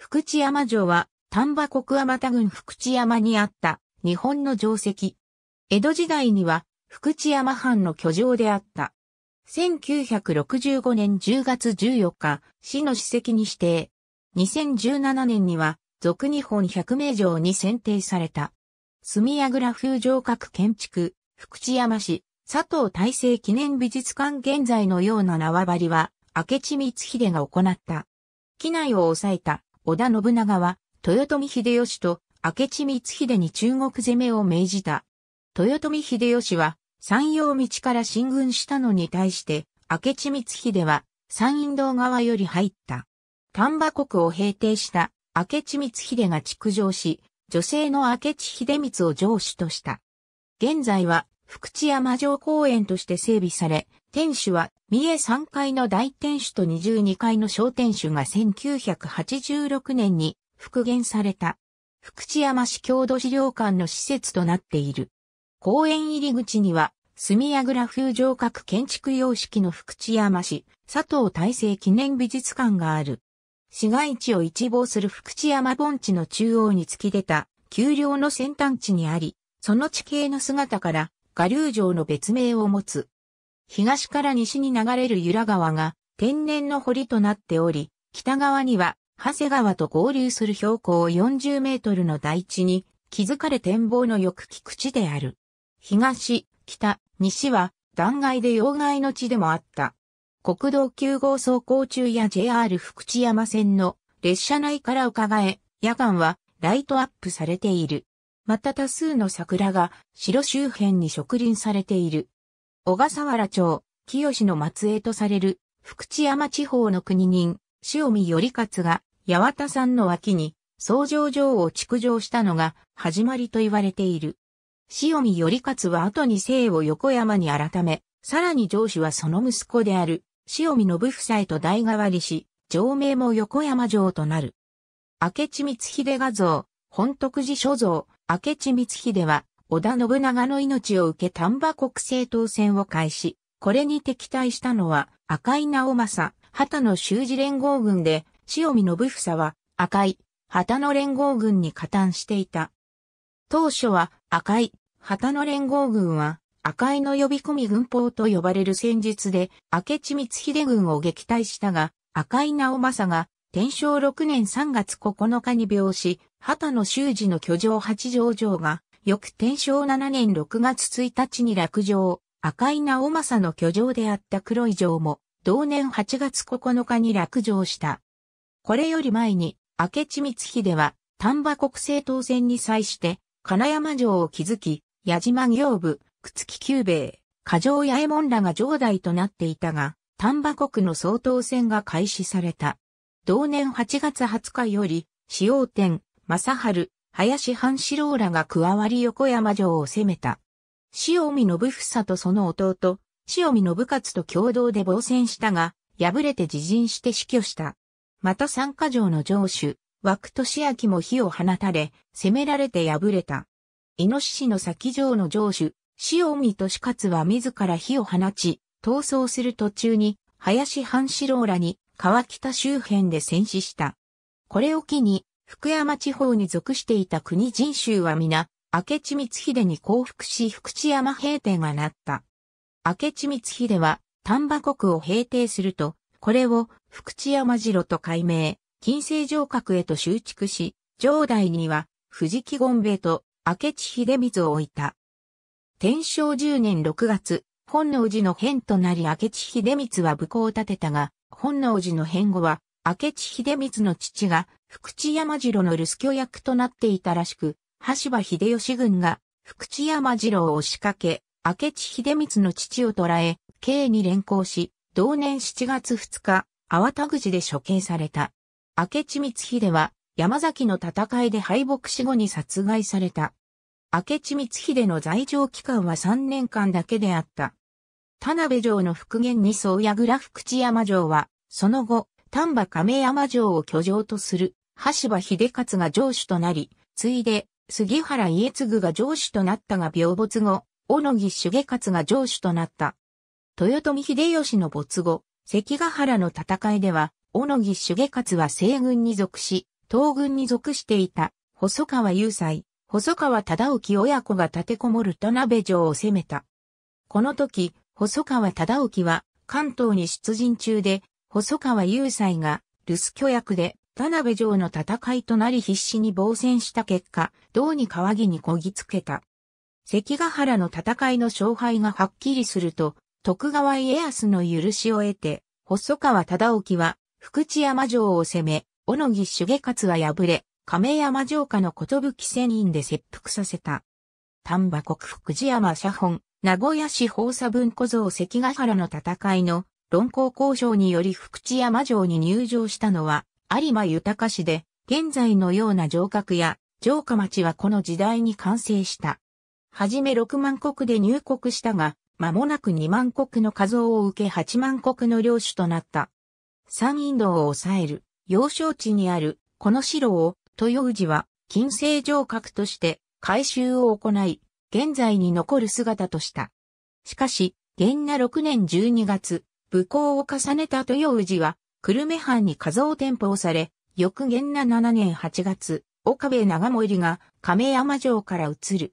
福知山城は、丹波国天田郡福知山にあった日本の城跡。江戸時代には福知山藩の居城であった。1965年10月14日、市の史跡に指定。2017年には、俗日本百名城に選定された。住屋倉風城郭建築、福知山市、佐藤大成記念美術館現在のような縄張りは、明智光秀が行った。機内を抑えた織田信長は、豊臣秀吉と明智光秀に中国攻めを命じた。豊臣秀吉は、山陽道から進軍したのに対して、明智光秀は、山陰道側より入った。丹波国を平定した明智光秀が築城し、女性の明智秀光を城主とした。現在は、福知山城公園として整備され、店主は、三重3階の大店主と22階の小店主が1986年に復元された。福知山市郷土資料館の施設となっている。公園入り口には、墨屋グラ風城郭建築様式の福知山市、佐藤大成記念美術館がある。市街地を一望する福知山盆地の中央に突き出た、丘陵の先端地にあり、その地形の姿から、下流城の別名を持つ。東から西に流れる由良川が天然の堀となっており、北側には長谷川と合流する標高40メートルの大地に築かれ展望のよく聞く地である。東、北、西は断崖で要害の地でもあった。国道9号走行中や JR 福知山線の列車内から伺え、夜間はライトアップされている。また多数の桜が城周辺に植林されている。小笠原町、清の末裔とされる、福知山地方の国人、塩見頼勝が、八幡山の脇に、創城城を築城したのが、始まりと言われている。塩見頼勝は後に姓を横山に改め、さらに上司はその息子である、塩見信夫妻と代替わりし、城名も横山城となる。明智光秀画像、本徳寺所蔵、明智光秀は、織田信長の命を受け丹波国政党戦を開始、これに敵対したのは赤井直政、旗の修士連合軍で、塩見信房は赤井、旗の連合軍に加担していた。当初は赤井、旗の連合軍は赤井の呼び込み軍法と呼ばれる戦術で明智光秀軍を撃退したが、赤井直政が天正6年3月9日に病死、旗の修士の居城八条城が翌天正7年6月1日に落城、赤井直政の居城であった黒井城も、同年8月9日に落城した。これより前に、明智光秀は、丹波国政当選に際して、金山城を築き、矢島行部、朽木久兵衛、過剰八右衛門らが城代となっていたが、丹波国の総統選が開始された。同年8月20日より、使用天、正春、林半四郎らが加わり横山城を攻めた。塩見信房とその弟、塩見信勝と共同で防戦したが、敗れて自陣して死去した。また三加城の城主、枠俊明も火を放たれ、攻められて敗れた。猪のシの先城の城主、塩見俊勝は自ら火を放ち、逃走する途中に、林半四郎らに、川北周辺で戦死した。これを機に、福山地方に属していた国人衆は皆、明智光秀に降伏し福知山平定がなった。明智光秀は丹波国を平定すると、これを福知山城と改名、金星城郭へと修築し、城代には藤木権兵衛と明智秀光を置いた。天正10年6月、本能寺の変となり明智秀光は武功を立てたが、本能寺の変後は、明智秀光の父が福知山城の留守居役となっていたらしく、羽柴秀吉軍が福知山城を仕掛け、明智秀光の父を捕らえ、刑に連行し、同年7月2日、粟田口で処刑された。明智光秀は山崎の戦いで敗北死後に殺害された。明智光秀の在城期間は3年間だけであった。田辺城の復元に宗谷倉福知山城は、その後、丹波亀山城を居城とする橋場秀勝が上主となり、ついで、杉原家継が上主となったが病没後、小野木重勝が上主となった。豊臣秀吉の没後、関ヶ原の戦いでは、小野木重勝は西軍に属し、東軍に属していた、細川雄斎、細川忠興親子が立てこもる田辺城を攻めた。この時、細川忠興は関東に出陣中で、細川雄斎が留守居役で田辺城の戦いとなり必死に防戦した結果、銅に川木にこぎつけた。関ヶ原の戦いの勝敗がはっきりすると、徳川家康の許しを得て、細川忠興は、福知山城を攻め、小野木重勝は敗れ、亀山城下の寿仙院で切腹させた。丹波国福知山社本、名古屋市放佐文小僧関ヶ原の戦いの論功交渉により福知山城に入城したのは、有馬豊市で、現在のような城郭や城下町はこの時代に完成した。はじめ6万国で入国したが、間もなく2万国の数を受け8万国の領主となった。山陰道を抑える、幼少地にある、この城を、豊氏は、近世城郭として、改修を行い、現在に残る姿とした。しかし、元那6年12月、武功を重ねた豊氏は、久留米藩に数を店舗をされ、翌元な7年8月、岡部長森が亀山城から移る。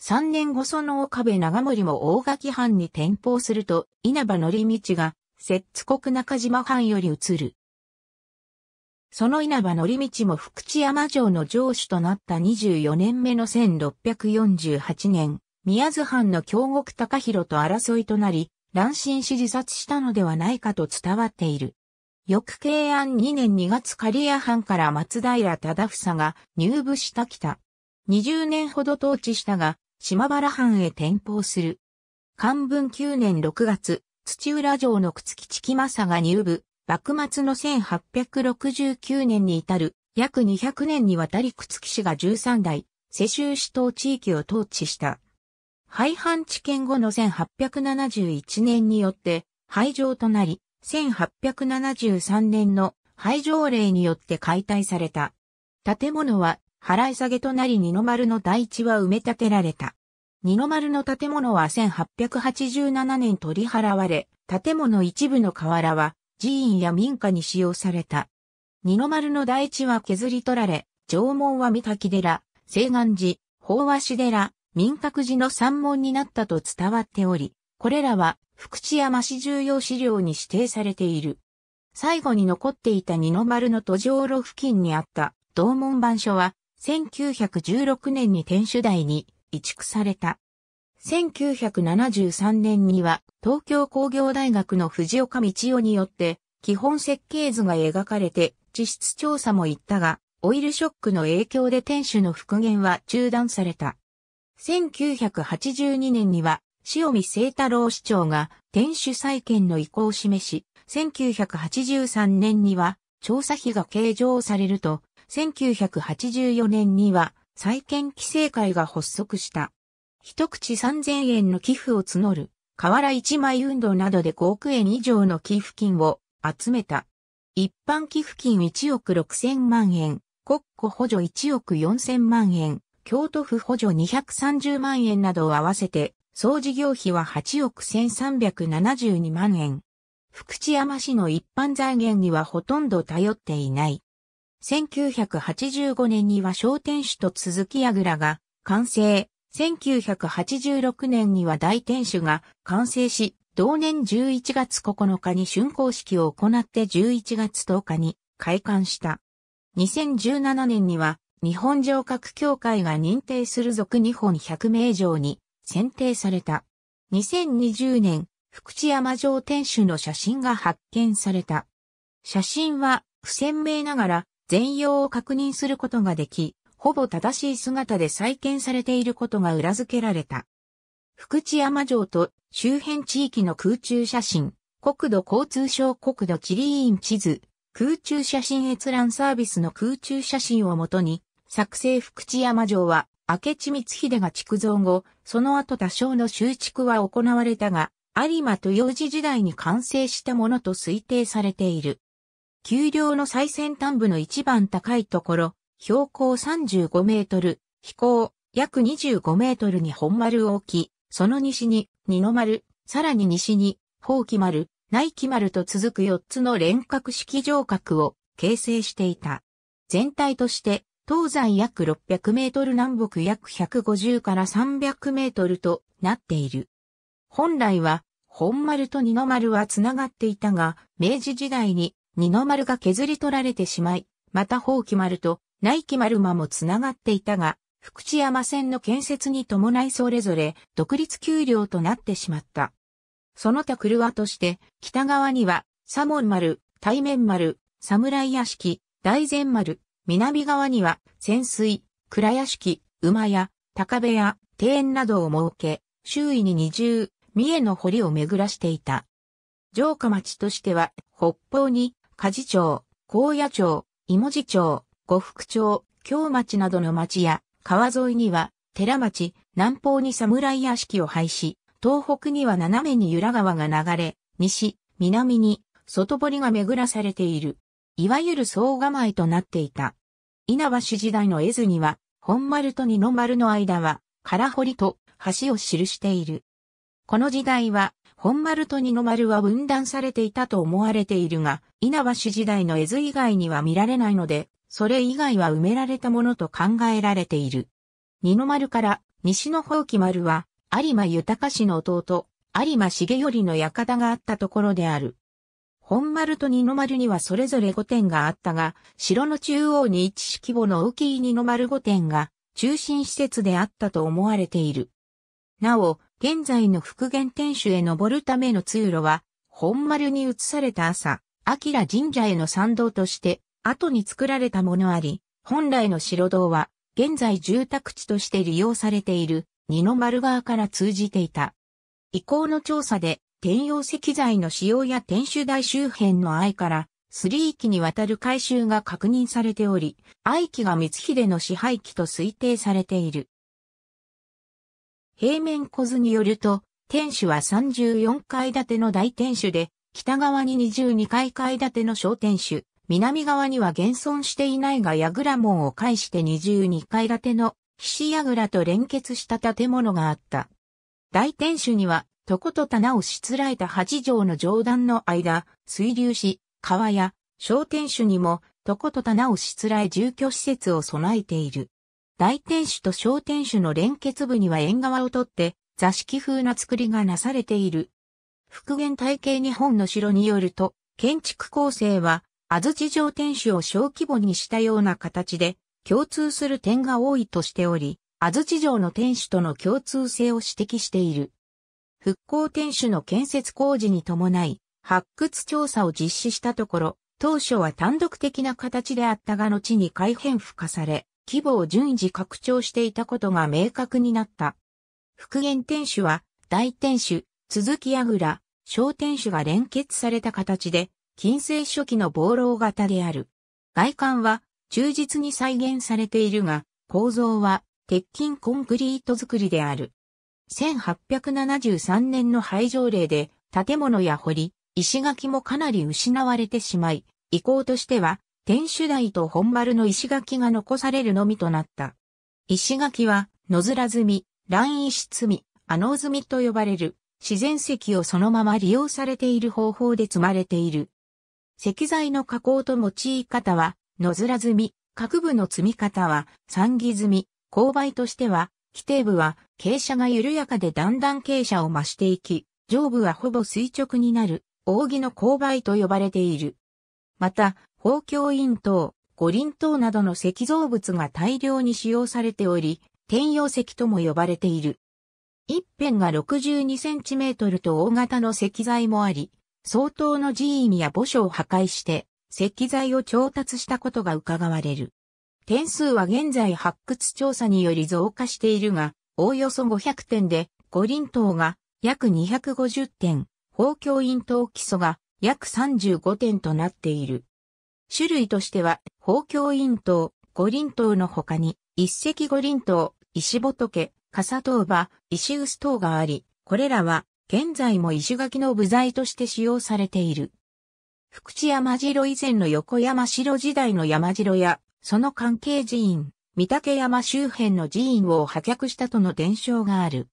3年後その岡部長森も大垣藩に転校すると、稲葉則道が、摂津国中島藩より移る。その稲葉則道も福知山城の城主となった24年目の1648年、宮津藩の京極高広と争いとなり、乱心し自殺したのではないかと伝わっている。翌慶安2年2月刈谷藩から松平忠房が入部した北。20年ほど統治したが、島原藩へ転向する。漢文9年6月、土浦城の朽木千木政が入部、幕末の1869年に至る、約200年にわたり朽木氏が13代、世襲市等地域を統治した。廃藩置県後の1871年によって、廃城となり、1873年の廃条令によって解体された。建物は払い下げとなり二の丸の大地は埋め立てられた。二の丸の建物は1887年取り払われ、建物一部の瓦は寺院や民家に使用された。二の丸の大地は削り取られ、縄文は三滝寺、西岸寺、法和寺、民閣寺の三門になったと伝わっており、これらは福知山市重要資料に指定されている。最後に残っていた二の丸の途上路付近にあった同門番所は1916年に天守台に移築された。1973年には東京工業大学の藤岡道夫によって基本設計図が描かれて地質調査も行ったが、オイルショックの影響で天守の復元は中断された。1982年には塩見聖太郎市長が天守再建の意向を示し、1983年には調査費が計上されると、1984年には再建規制会が発足した。一口3000円の寄付を募る、河原一枚運動などで5億円以上の寄付金を集めた。一般寄付金1億6000万円、国庫補助1億4000万円、京都府補助230万円などを合わせて総事業費は8億1372万円。福知山市の一般財源にはほとんど頼っていない。1985年には商店主と鈴木やぐらが完成。1986年には大天主が完成し、同年11月9日に竣工式を行って11月10日に開館した。2017年には日本城郭協会が認定する俗日本100名城に選定された。2020年、福知山城天守の写真が発見された。写真は不鮮明ながら全容を確認することができ、ほぼ正しい姿で再建されていることが裏付けられた。福知山城と周辺地域の空中写真、国土交通省国土地理院地図、空中写真閲覧サービスの空中写真をもとに、作成福知山城は明智光秀が築造後、その後多少の修築は行われたが、有馬と幼児時代に完成したものと推定されている。丘陵の最先端部の一番高いところ、標高35メートル、飛行約25メートルに本丸を置き、その西に二の丸、さらに西に宝器丸、内器丸と続く4つの連角式城郭を形成していた。全体として東西約600メートル南北約150から300メートルとなっている。本来は、本丸と二の丸は繋がっていたが、明治時代に二の丸が削り取られてしまい、また宝器丸と内規丸間も繋がっていたが、福知山線の建設に伴いそれぞれ独立丘陵となってしまった。その他車として、北側には、サモン丸、対面丸、侍屋敷、大前丸、南側には、潜水、倉屋敷、馬屋、高部屋、庭園などを設け、周囲に二重、三重の堀を巡らしていた。城下町としては、北方に、加梶町、高野町、芋地町、呉服町、京町などの町や、川沿いには、寺町、南方に侍屋敷を廃し、東北には斜めに由良川が流れ、西、南に、外堀が巡らされている。いわゆる総構えとなっていた。稲葉時代の絵図には、本丸と二の丸の間は、空堀と橋を記している。この時代は、本丸と二の丸は分断されていたと思われているが、稲葉時代の絵図以外には見られないので、それ以外は埋められたものと考えられている。二の丸から西の宝器丸は、有馬豊氏の弟、有馬重頼の館があったところである。本丸と二の丸にはそれぞれ5点があったが、城の中央に一式規模の大きい二の丸御点が中心施設であったと思われている。なお、現在の復元天守へ登るための通路は、本丸に移された朝、明神社への参道として、後に作られたものあり、本来の城道は、現在住宅地として利用されている二の丸側から通じていた。以降の調査で、転用石材の使用や天守台周辺の愛から、3域にわたる改修が確認されており、愛期が光秀の支配期と推定されている。平面小図によると、天守は34階建ての大天守で、北側に22階階建ての小天守、南側には現存していないが櫓門を介して22階建ての菱櫓と連結した建物があった。大天守にはとことたなおしつらえた八条の上段の間、水流し、川や、商店主にも、とことたなおしつらえ住居施設を備えている。大店主と商店主の連結部には縁側を取って、座敷風な作りがなされている。復元体系日本の城によると、建築構成は、安土城天守を小規模にしたような形で、共通する点が多いとしており、安土城の天守との共通性を指摘している。復興天守の建設工事に伴い、発掘調査を実施したところ、当初は単独的な形であったが後に改変付加され、規模を順次拡張していたことが明確になった。復元天守は、大天守、続き櫓、小天守が連結された形で、近世初期の防漏型である。外観は、忠実に再現されているが、構造は、鉄筋コンクリート造りである。1873年の廃条例で建物や堀、石垣もかなり失われてしまい、遺構としては天守台と本丸の石垣が残されるのみとなった。石垣は野面積み、乱石積み、穴能積みと呼ばれる自然石をそのまま利用されている方法で積まれている。石材の加工と用い方は、野面積み、各部の積み方は、産木積み、勾配としては、基底部は傾斜が緩やかでだんだん傾斜を増していき、上部はほぼ垂直になる、扇の勾配と呼ばれている。また、宝鏡院等、五輪等などの石造物が大量に使用されており、天陽石とも呼ばれている。一辺が6 2トルと大型の石材もあり、相当の寺院や墓所を破壊して、石材を調達したことが伺われる。点数は現在発掘調査により増加しているが、おおよそ500点で、五輪島が約250点、法教院島基礎が約35点となっている。種類としては、法教院島、五輪島の他に、一石五輪島、石仏、笠島場、石臼島があり、これらは現在も石垣の部材として使用されている。福知山城以前の横山城時代の山城やその関係寺院、御嶽山周辺の寺院を破却したとの伝承がある。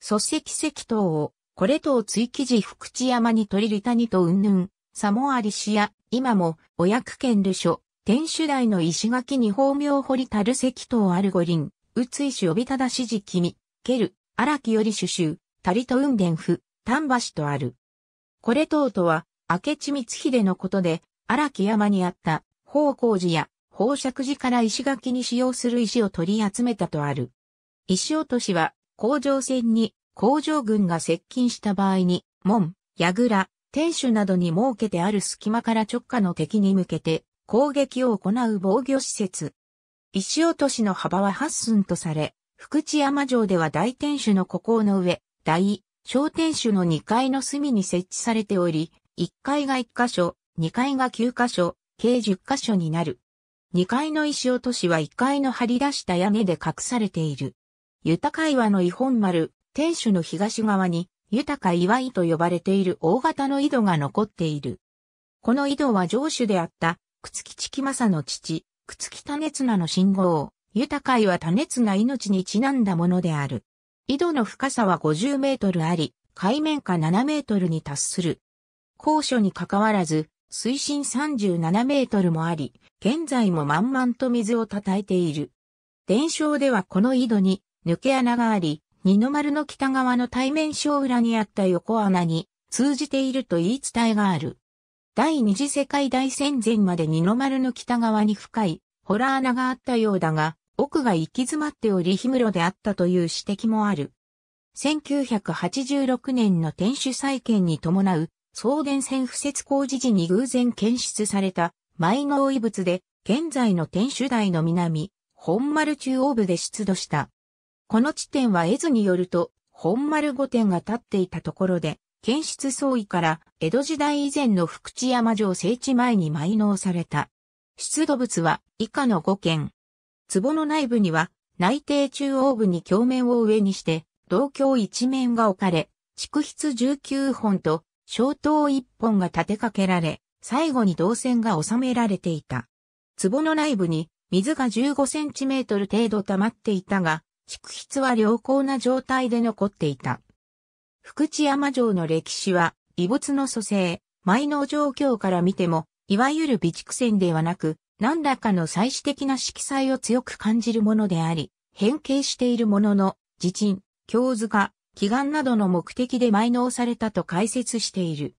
祖籍石塔を、これと追記寺福知山に取りリタニとうんぬん、さもありしや、今も、お役県留所、天守台の石垣に法名堀たる石塔ある五輪、宇津石帯びただしじ君、ケル、荒木より主州、たりと雲殿府、丹橋とある。これ等とは、明智光秀のことで、荒木山にあった、宝光寺や公爵寺から石垣に使用する石を取り集めたとある。石落としは、工場船に工場軍が接近した場合に、門、櫓、天守などに設けてある隙間から直下の敵に向けて攻撃を行う防御施設。石落としの幅は8寸とされ、福知山城では大天守の孤高の上、大、小天守の2階の隅に設置されており、1階が1箇所、2階が9箇所、計10箇所になる。2階の石落としは1階の張り出した屋根で隠されている。豊岩の伊本丸、天守の東側に、豊岩井と呼ばれている大型の井戸が残っている。この井戸は城主であった、朽木千木政の父、朽木種綱の信号、豊岩種綱命にちなんだものである。井戸の深さは50メートルあり、海面下7メートルに達する。高所に関わらず、水深37メートルもあり、現在も満々と水をたたえている。伝承ではこの井戸に抜け穴があり、二の丸の北側の対面小裏にあった横穴に通じていると言い伝えがある。第二次世界大戦前まで二の丸の北側に深い、ホラー穴があったようだが、奥が行き詰まっており氷室であったという指摘もある。1986年の天守再建に伴う送電線敷設工事時に偶然検出された埋納遺物で、現在の天守台の南、本丸中央部で出土した。この地点は絵図によると、本丸御殿が建っていたところで、検出相違から江戸時代以前の福知山城聖地前に埋納された。出土物は以下の5件。壺の内部には内定中央部に鏡面を上にして、同鏡一面が置かれ、蓄筆19本と小灯一本が立てかけられ、最後に銅線が収められていた。壺の内部に水が15センチメートル程度溜まっていたが、蓄筆は良好な状態で残っていた。福知山城の歴史は、遺物の蘇生、埋納状況から見ても、いわゆる備蓄線ではなく、何らかの祭祀的な色彩を強く感じるものであり、変形しているものの、地鎮、京塚、祈願などの目的で埋納されたと解説している。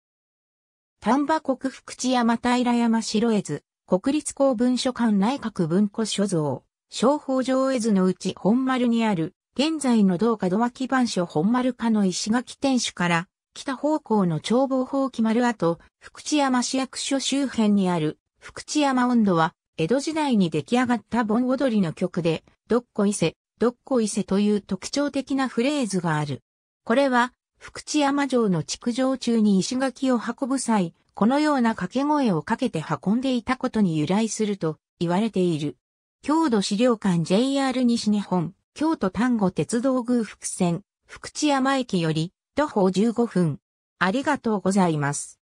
丹波国福知山平山白絵図、国立公文書館内閣文庫所蔵、商法上絵図のうち本丸にある、現在の同門脇番所本丸家の石垣天守から、北方向の眺望法決まる後、福知山市役所周辺にある、福知山温度は、江戸時代に出来上がった盆踊りの曲で、どっこいせ、どっこいせという特徴的なフレーズがある。これは、福知山城の築城中に石垣を運ぶ際、このような掛け声をかけて運んでいたことに由来すると言われている。郷土資料館 JR 西日本、京都丹後鉄道宮福線、福知山駅より、徒歩15分。ありがとうございます。